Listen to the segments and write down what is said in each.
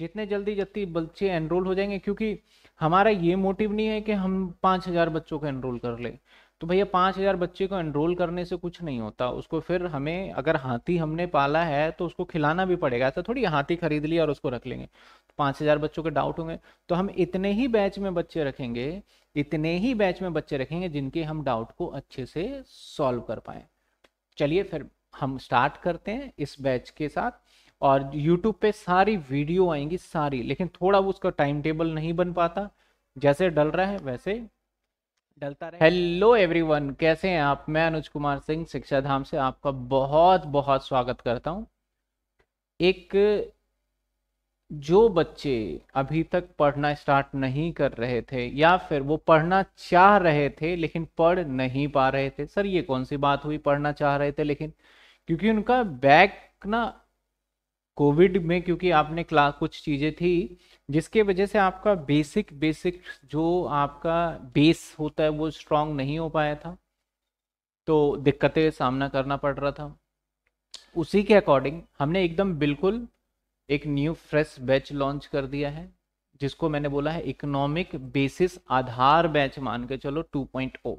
जितने जल्दी जितनी बच्चे एनरोल हो जाएंगे क्योंकि हमारा ये मोटिव नहीं है कि हम पाँच हज़ार बच्चों को एनरोल कर ले तो भैया पाँच हज़ार बच्चे को एनरोल करने से कुछ नहीं होता उसको फिर हमें अगर हाथी हमने पाला है तो उसको खिलाना भी पड़ेगा ऐसा तो थोड़ी हाथी खरीद लिया और उसको रख लेंगे तो पाँच हज़ार बच्चों के डाउट होंगे तो हम इतने ही बैच में बच्चे रखेंगे इतने ही बैच में बच्चे रखेंगे जिनके हम डाउट को अच्छे से सॉल्व कर पाएँ चलिए फिर हम स्टार्ट करते हैं इस बैच के साथ और यूट्यूब पे सारी वीडियो आएंगी सारी लेकिन थोड़ा उसका टाइम टेबल नहीं बन पाता जैसे डल रहा है वैसे डलता रहे हेलो एवरीवन कैसे हैं आप मैं अनुज कुमार सिंह शिक्षा धाम से आपका बहुत बहुत स्वागत करता हूं एक जो बच्चे अभी तक पढ़ना स्टार्ट नहीं कर रहे थे या फिर वो पढ़ना चाह रहे थे लेकिन पढ़ नहीं पा रहे थे सर ये कौन सी बात हुई पढ़ना चाह रहे थे लेकिन क्योंकि उनका बैक ना कोविड में क्योंकि आपने क्लास कुछ चीज़ें थी जिसके वजह से आपका बेसिक बेसिक जो आपका बेस होता है वो स्ट्रांग नहीं हो पाया था तो दिक्कतें सामना करना पड़ रहा था उसी के अकॉर्डिंग हमने एकदम बिल्कुल एक न्यू फ्रेश बैच लॉन्च कर दिया है जिसको मैंने बोला है इकोनॉमिक बेसिस आधार बैच मान के चलो 2.0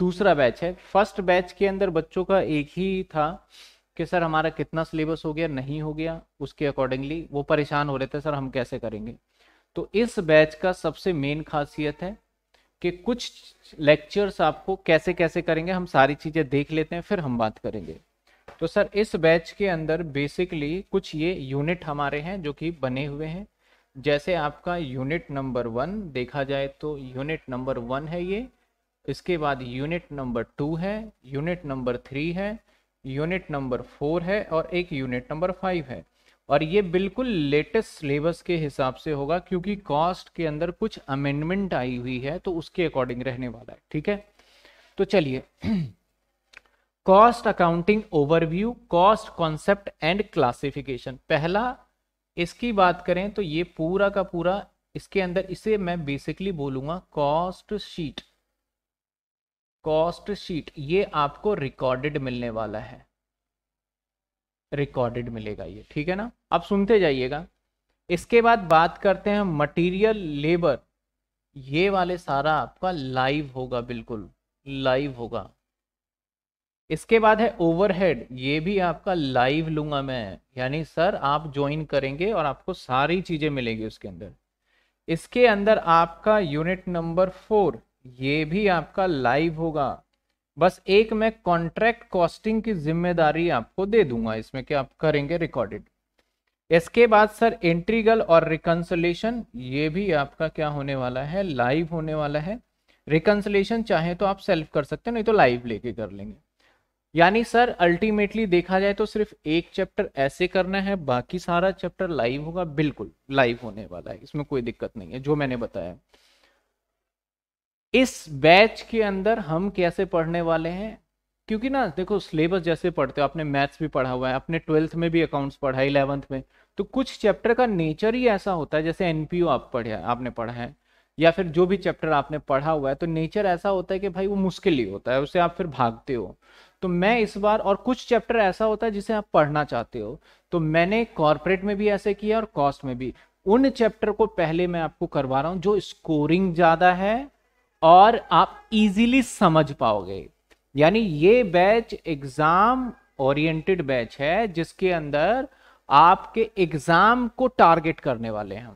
दूसरा बैच है फर्स्ट बैच के अंदर बच्चों का एक ही था कि सर हमारा कितना सिलेबस हो गया नहीं हो गया उसके अकॉर्डिंगली वो परेशान हो रहे थे सर हम कैसे करेंगे तो इस बैच का सबसे मेन खासियत है कि कुछ लेक्चर्स आपको कैसे कैसे करेंगे हम सारी चीज़ें देख लेते हैं फिर हम बात करेंगे तो सर इस बैच के अंदर बेसिकली कुछ ये यूनिट हमारे हैं जो कि बने हुए हैं जैसे आपका यूनिट नंबर वन देखा जाए तो यूनिट नंबर वन है ये इसके बाद यूनिट नंबर टू है यूनिट नंबर थ्री है यूनिट नंबर फोर है और एक यूनिट नंबर फाइव है और ये बिल्कुल लेटेस्ट सिलेबस के हिसाब से होगा क्योंकि कॉस्ट के अंदर कुछ अमेंडमेंट आई हुई है तो उसके अकॉर्डिंग रहने वाला है ठीक है तो चलिए cost accounting overview cost concept and classification पहला इसकी बात करें तो ये पूरा का पूरा इसके अंदर इसे मैं बेसिकली बोलूंगा कॉस्ट शीट कॉस्ट शीट ये आपको रिकॉर्डेड मिलने वाला है रिकॉर्डेड मिलेगा ये ठीक है ना आप सुनते जाइएगा इसके बाद बात करते हैं मटेरियल लेबर ये वाले सारा आपका लाइव होगा बिल्कुल लाइव होगा इसके बाद है ओवरहेड ये भी आपका लाइव लूंगा मैं यानी सर आप ज्वाइन करेंगे और आपको सारी चीज़ें मिलेंगी उसके अंदर इसके अंदर आपका यूनिट नंबर फोर ये भी आपका लाइव होगा बस एक मैं कॉन्ट्रैक्ट कॉस्टिंग की जिम्मेदारी आपको दे दूंगा इसमें कि आप करेंगे रिकॉर्डेड इसके बाद सर इंट्रीगल और रिकन्सलेशन ये भी आपका क्या होने वाला है लाइव होने वाला है रिकन्सलेशन चाहे तो आप सेल्फ कर सकते हो नहीं तो लाइव लेके कर लेंगे यानी सर अल्टीमेटली देखा जाए तो सिर्फ एक चैप्टर ऐसे करना है बाकी सारा चैप्टर लाइव होगा बिल्कुल लाइव होने वाला है इसमें कोई दिक्कत नहीं है जो मैंने बताया इस बैच के अंदर हम कैसे पढ़ने वाले हैं क्योंकि ना देखो सिलेबस जैसे पढ़ते हो आपने मैथ्स भी पढ़ा हुआ है आपने ट्वेल्थ में भी अकाउंट्स पढ़ा है इलेवंथ में तो कुछ चैप्टर का नेचर ही ऐसा होता है जैसे एनपीओ आप पढ़े आपने पढ़ा है या फिर जो भी चैप्टर आपने पढ़ा हुआ है तो नेचर ऐसा होता है कि भाई वो मुश्किल ही होता है उसे आप फिर भागते हो तो मैं इस बार और कुछ चैप्टर ऐसा होता है जिसे आप पढ़ना चाहते हो तो मैंने कॉर्पोरेट में भी ऐसे किया और कॉस्ट में भी उन चैप्टर को पहले मैं आपको करवा रहा हूँ जो स्कोरिंग ज़्यादा है और आप इजीली समझ पाओगे यानी ये बैच एग्जाम ओरिएंटेड बैच है जिसके अंदर आपके एग्जाम को टारगेट करने वाले हैं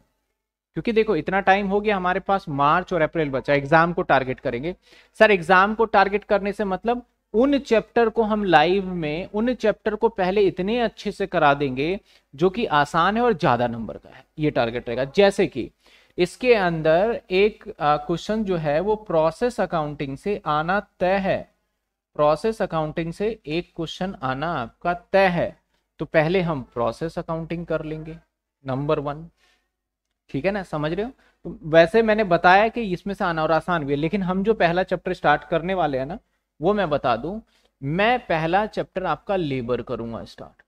क्योंकि देखो इतना टाइम हो गया हमारे पास मार्च और अप्रैल बचा एग्जाम को टारगेट करेंगे सर एग्जाम को टारगेट करने से मतलब उन चैप्टर को हम लाइव में उन चैप्टर को पहले इतने अच्छे से करा देंगे जो कि आसान है और ज्यादा नंबर का है ये टारगेट रहेगा जैसे कि इसके अंदर एक क्वेश्चन जो है वो प्रोसेस अकाउंटिंग से आना तय है प्रोसेस अकाउंटिंग से एक क्वेश्चन आना आपका तय है तो पहले हम प्रोसेस अकाउंटिंग कर लेंगे नंबर वन ठीक है ना समझ रहे हो तो वैसे मैंने बताया कि इसमें से आना और आसान भी है लेकिन हम जो पहला चैप्टर स्टार्ट करने वाले हैं ना वो मैं बता दूं मैं पहला चैप्टर आपका लेबर करूंगा स्टार्ट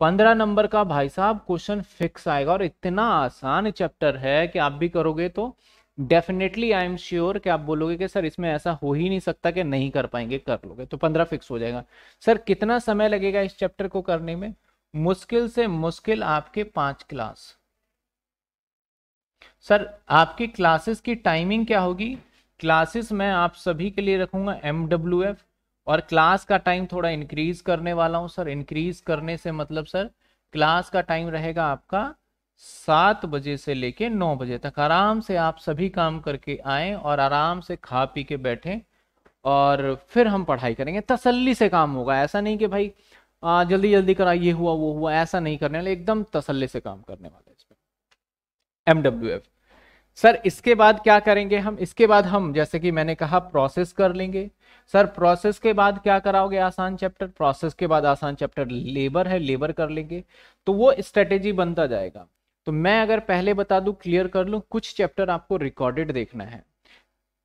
पंद्रह नंबर का भाई साहब क्वेश्चन फिक्स आएगा और इतना आसान चैप्टर है कि आप भी करोगे तो डेफिनेटली आई एम श्योर कि आप बोलोगे कि सर इसमें ऐसा हो ही नहीं सकता कि नहीं कर पाएंगे कर लोगे तो पंद्रह फिक्स हो जाएगा सर कितना समय लगेगा इस चैप्टर को करने में मुश्किल से मुश्किल आपके पांच क्लास सर आपकी क्लासेस की टाइमिंग क्या होगी क्लासेस मैं आप सभी के लिए रखूंगा एमडब्ल्यू एफ और क्लास का टाइम थोड़ा इंक्रीज करने वाला हूँ सर इंक्रीज करने से मतलब सर क्लास का टाइम रहेगा आपका सात बजे से लेके नौ बजे तक आराम से आप सभी काम करके आए और आराम से खा पी के बैठें और फिर हम पढ़ाई करेंगे तसल्ली से काम होगा ऐसा नहीं कि भाई आ, जल्दी जल्दी करा ये हुआ वो हुआ ऐसा नहीं करने वाले एकदम तसल्ली से काम करने वाले इसमें एम डब्ल्यू एफ सर इसके बाद क्या करेंगे हम इसके बाद हम जैसे कि मैंने कहा प्रोसेस कर लेंगे सर प्रोसेस के बाद क्या कराओगे आसान चैप्टर प्रोसेस के बाद आसान चैप्टर लेबर है लेबर कर लेंगे तो वो स्ट्रेटेजी बनता जाएगा तो मैं अगर पहले बता दूं क्लियर कर लूं कुछ चैप्टर आपको रिकॉर्डेड देखना है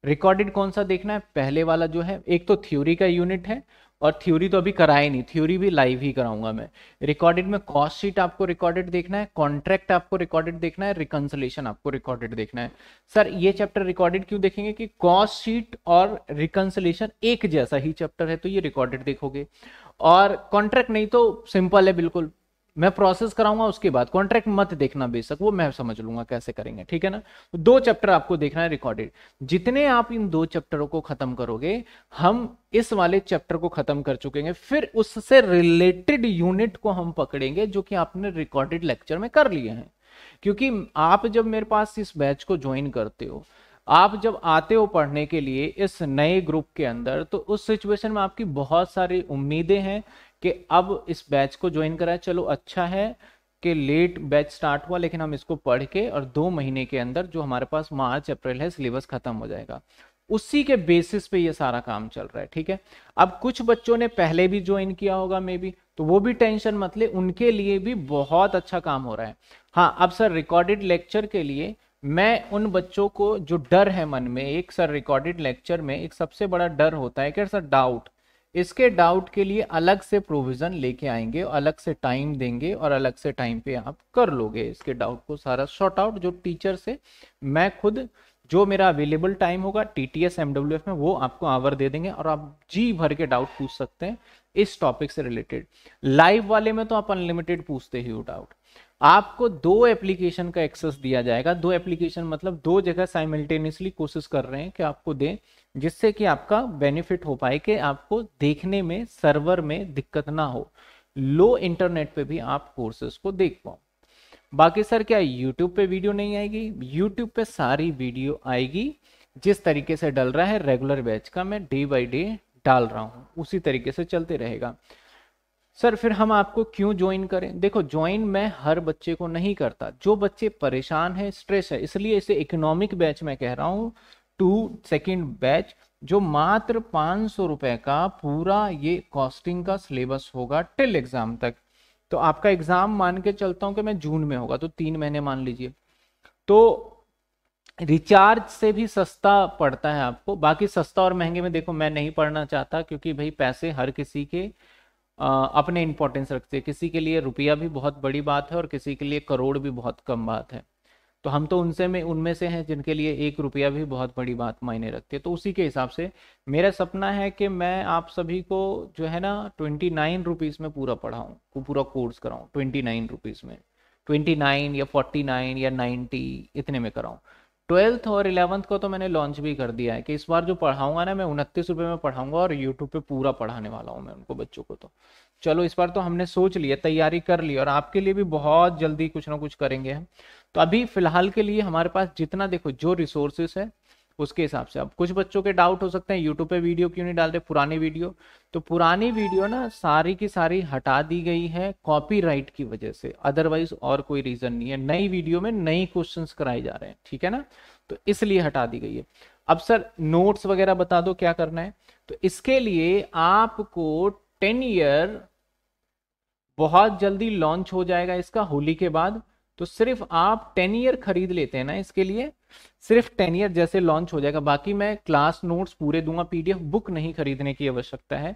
रिकॉर्डेड कौन सा देखना है पहले वाला जो है एक तो थ्योरी का यूनिट है और थ्योरी तो अभी कराए नहीं थ्योरी भी लाइव ही कराऊंगा मैं रिकॉर्डेड में कॉस्ट शीट आपको रिकॉर्डेड देखना है कॉन्ट्रैक्ट आपको रिकॉर्डेड देखना है रिकन्सलेशन आपको रिकॉर्डेड देखना है सर ये चैप्टर रिकॉर्डेड क्यों देखेंगे कि कॉस्ट शीट और रिकन्सलेशन एक जैसा ही चैप्टर है तो ये रिकॉर्डेड देखोगे और कॉन्ट्रैक्ट नहीं तो सिंपल है बिल्कुल मैं प्रोसेस कराऊंगा उसके बाद कॉन्ट्रैक्ट मत देखना बेशक वो मैं समझ लूंगा कैसे करेंगे ठीक है ना तो दो चैप्टर आपको देखना है रिकॉर्डेड जितने आप इन दो चैप्टरों को खत्म करोगे हम इस वाले चैप्टर को खत्म कर चुके हैं फिर उससे रिलेटेड यूनिट को हम पकड़ेंगे जो कि आपने रिकॉर्डेड लेक्चर में कर लिए हैं क्योंकि आप जब मेरे पास इस बैच को ज्वाइन करते हो आप जब आते हो पढ़ने के लिए इस नए ग्रुप के अंदर तो उस सिचुएशन में आपकी बहुत सारी उम्मीदें हैं कि अब इस बैच को ज्वाइन कराए चलो अच्छा है कि लेट बैच स्टार्ट हुआ लेकिन हम इसको पढ़ के और दो महीने के अंदर जो हमारे पास मार्च अप्रैल है सिलेबस खत्म हो जाएगा उसी के बेसिस पे ये सारा काम चल रहा है ठीक है अब कुछ बच्चों ने पहले भी ज्वाइन किया होगा मे बी तो वो भी टेंशन मत ले उनके लिए भी बहुत अच्छा काम हो रहा है हाँ अब सर रिकॉर्डेड लेक्चर के लिए मैं उन बच्चों को जो डर है मन में एक सर रिकॉर्डेड लेक्चर में एक सबसे बड़ा डर होता है कि सर डाउट इसके डाउट के लिए अलग से प्रोविज़न लेके आएंगे अलग से टाइम देंगे और अलग से टाइम पे आप कर लोगे इसके डाउट को सारा शॉर्ट आउट जो टीचर से मैं खुद जो मेरा अवेलेबल टाइम होगा T T S M W F में वो आपको आवर दे देंगे और आप जी भर के डाउट पूछ सकते हैं इस टॉपिक से रिलेटेड लाइव वाले में तो आप अनलिमिटेड पूछते ही हो डाउट आपको दो एप्लीकेशन का एक्सेस दिया जाएगा दो एप्लीकेशन मतलब दो जगह साइमल्टेनियसली कोशिश कर रहे हैं कि आपको दें जिससे कि आपका बेनिफिट हो पाए कि आपको देखने में सर्वर में दिक्कत ना हो लो इंटरनेट पे भी आप कोर्सेज को देख पाओ बाकी सर क्या यूट्यूब पे वीडियो नहीं आएगी यूट्यूब पे सारी वीडियो आएगी जिस तरीके से डल रहा है रेगुलर बैच का मैं डे बाई डे डाल रहा हूँ उसी तरीके से चलते रहेगा सर फिर हम आपको क्यों ज्वाइन करें देखो ज्वाइन मैं हर बच्चे को नहीं करता जो बच्चे परेशान है स्ट्रेस है इसलिए इसे इकोनॉमिक बैच में कह रहा हूँ टू सेकेंड बैच जो मात्र पांच सौ रुपए का पूरा ये कॉस्टिंग का सिलेबस होगा टिल एग्जाम तक तो आपका एग्जाम मान के चलता हूं कि मैं जून में होगा तो तीन महीने मान लीजिए तो रिचार्ज से भी सस्ता पड़ता है आपको बाकी सस्ता और महंगे में देखो मैं नहीं पढ़ना चाहता क्योंकि भाई पैसे हर किसी के आ, अपने इंपॉर्टेंस रखते हैं किसी के लिए रुपया भी बहुत बड़ी बात है और किसी के लिए करोड़ भी बहुत कम बात है तो हम तो उनसे में उनमें से हैं जिनके लिए एक रुपया भी बहुत बड़ी बात मायने रखती है तो उसी के हिसाब से मेरा सपना है कि मैं आप सभी को जो है ना ट्वेंटी नाइन रुपीज़ में पूरा पढ़ाऊँ पूरा कोर्स कराऊँ ट्वेंटी नाइन रुपीज़ में ट्वेंटी नाइन या फोर्टी नाइन या नाइन्टी इतने में कराऊँ ट्वेल्थ और इलेवंथ को तो मैंने लॉन्च भी कर दिया है कि इस बार जो पढ़ाऊंगा ना मैं उनतीस रुपये में पढ़ाऊंगा और यूट्यूब पे पूरा पढ़ाने वाला हूँ मैं उनको बच्चों को तो चलो इस बार तो हमने सोच लिया तैयारी कर ली और आपके लिए भी बहुत जल्दी कुछ ना कुछ करेंगे हम तो अभी फिलहाल के लिए हमारे पास जितना देखो जो रिसोर्सेस है उसके हिसाब से अब कुछ बच्चों के डाउट हो सकते हैं यूट्यूब पे वीडियो क्यों नहीं डाल रहे पुरानी वीडियो तो पुरानी वीडियो ना सारी की सारी हटा दी गई है कॉपीराइट की वजह से अदरवाइज और कोई रीजन नहीं है नई वीडियो में नई क्वेश्चन कराए जा रहे हैं ठीक है ना तो इसलिए हटा दी गई है अब सर नोट्स वगैरह बता दो क्या करना है तो इसके लिए आपको टेन ईयर बहुत जल्दी लॉन्च हो जाएगा इसका होली के बाद तो सिर्फ आप टेन ईयर खरीद लेते हैं ना इसके लिए सिर्फ टेन ईयर जैसे लॉन्च हो जाएगा बाकी मैं क्लास नोट्स पूरे दूंगा पीडीएफ बुक नहीं खरीदने की आवश्यकता है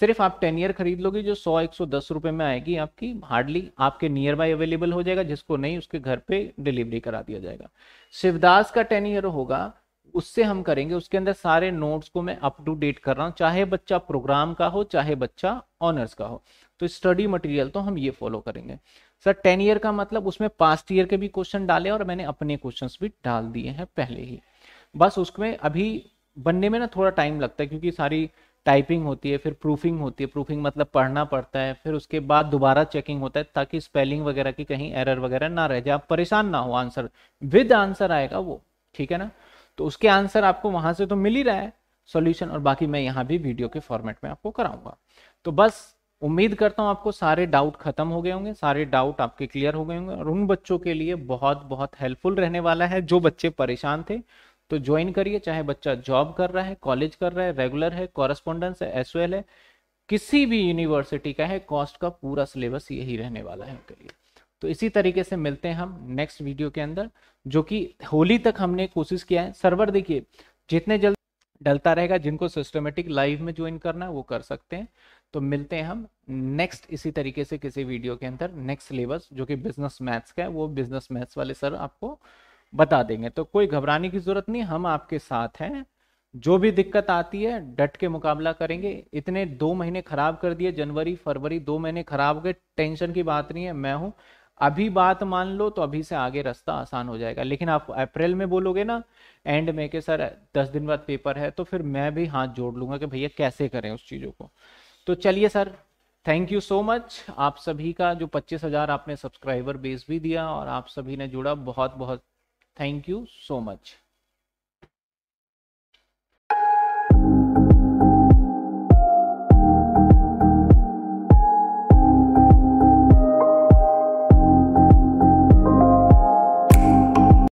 सिर्फ आप टेन ईयर खरीद लोगे जो सौ एक सौ दस रुपए में आएगी आपकी हार्डली आपके नियर बाय अवेलेबल हो जाएगा जिसको नहीं उसके घर पे डिलीवरी करा दिया जाएगा शिवदास का टेन ईयर होगा उससे हम करेंगे उसके अंदर सारे नोट्स को मैं अप टू डेट कर रहा हूँ चाहे बच्चा प्रोग्राम का हो चाहे बच्चा ऑनर्स का हो तो स्टडी मटेरियल तो हम ये फॉलो करेंगे सर टेन ईयर का मतलब उसमें पास्ट ईयर के भी क्वेश्चन डाले और मैंने अपने क्वेश्चन भी डाल दिए हैं पहले ही बस उसमें अभी बनने में ना थोड़ा टाइम लगता है क्योंकि सारी टाइपिंग होती है फिर प्रूफिंग होती है प्रूफिंग मतलब पढ़ना पड़ता है फिर उसके बाद दोबारा चेकिंग होता है ताकि स्पेलिंग वगैरह की कहीं एरर वगैरह ना रह जाए आप परेशान ना हो आंसर विद आंसर आएगा वो ठीक है ना तो उसके आंसर आपको वहां से तो मिल ही रहा है सॉल्यूशन और बाकी मैं यहाँ भी वीडियो के फॉर्मेट में आपको कराऊंगा तो बस उम्मीद करता हूँ आपको सारे डाउट खत्म हो गए होंगे सारे डाउट आपके क्लियर हो गए होंगे और उन बच्चों के लिए बहुत बहुत हेल्पफुल रहने वाला है जो बच्चे परेशान थे तो ज्वाइन करिए चाहे बच्चा जॉब कर रहा है कॉलेज कर रहा है रेगुलर है कॉरेस्पॉन्डेंस है एस है किसी भी यूनिवर्सिटी का है कॉस्ट का पूरा सिलेबस यही रहने वाला है उनके लिए तो इसी तरीके से मिलते हैं हम नेक्स्ट वीडियो के अंदर जो कि होली तक हमने कोशिश किया है सर्वर देखिए जितने जल्द डलता रहेगा जिनको सिस्टमेटिक लाइव में ज्वाइन करना है वो कर सकते हैं तो मिलते हैं हम नेक्स्ट इसी तरीके से किसी वीडियो के अंदर नेक्स्ट सिलेबस जो कि बिजनेस मैथ्स का है वो बिजनेस मैथ्स वाले सर आपको बता देंगे तो कोई घबराने की जरूरत नहीं हम आपके साथ हैं जो भी दिक्कत आती है डट के मुकाबला करेंगे इतने दो महीने खराब कर दिए जनवरी फरवरी दो महीने खराब हो गए टेंशन की बात नहीं है मैं हूं अभी बात मान लो तो अभी से आगे रास्ता आसान हो जाएगा लेकिन आप अप्रैल में बोलोगे ना एंड में के सर दस दिन बाद पेपर है तो फिर मैं भी हाथ जोड़ लूंगा कि भैया कैसे करें उस चीज़ों को तो चलिए sir thank you so much आप सभी का जो पच्चीस हज़ार आपने सब्सक्राइबर बेस भी दिया और आप सभी ने जुड़ा बहुत बहुत थैंक यू सो मच